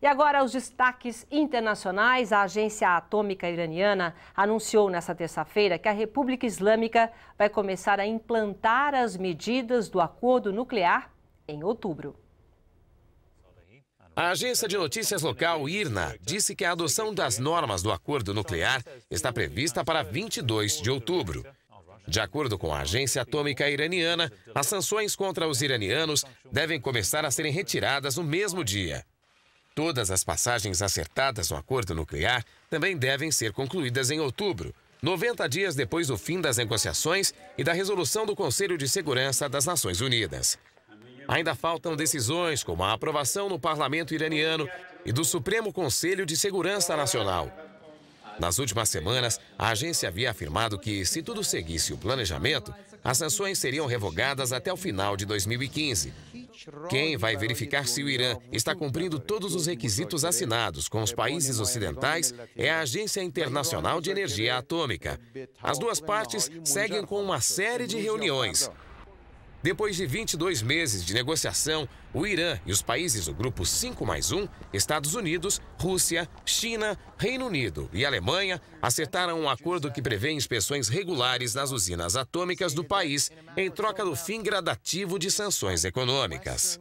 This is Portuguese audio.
E agora os destaques internacionais. A agência atômica iraniana anunciou nesta terça-feira que a República Islâmica vai começar a implantar as medidas do acordo nuclear em outubro. A agência de notícias local IRNA disse que a adoção das normas do acordo nuclear está prevista para 22 de outubro. De acordo com a agência atômica iraniana, as sanções contra os iranianos devem começar a serem retiradas no mesmo dia. Todas as passagens acertadas no acordo nuclear também devem ser concluídas em outubro, 90 dias depois do fim das negociações e da resolução do Conselho de Segurança das Nações Unidas. Ainda faltam decisões, como a aprovação no parlamento iraniano e do Supremo Conselho de Segurança Nacional, nas últimas semanas, a agência havia afirmado que, se tudo seguisse o planejamento, as sanções seriam revogadas até o final de 2015. Quem vai verificar se o Irã está cumprindo todos os requisitos assinados com os países ocidentais é a Agência Internacional de Energia Atômica. As duas partes seguem com uma série de reuniões. Depois de 22 meses de negociação, o Irã e os países do Grupo 5 mais 1, Estados Unidos, Rússia, China, Reino Unido e Alemanha, acertaram um acordo que prevê inspeções regulares nas usinas atômicas do país em troca do fim gradativo de sanções econômicas.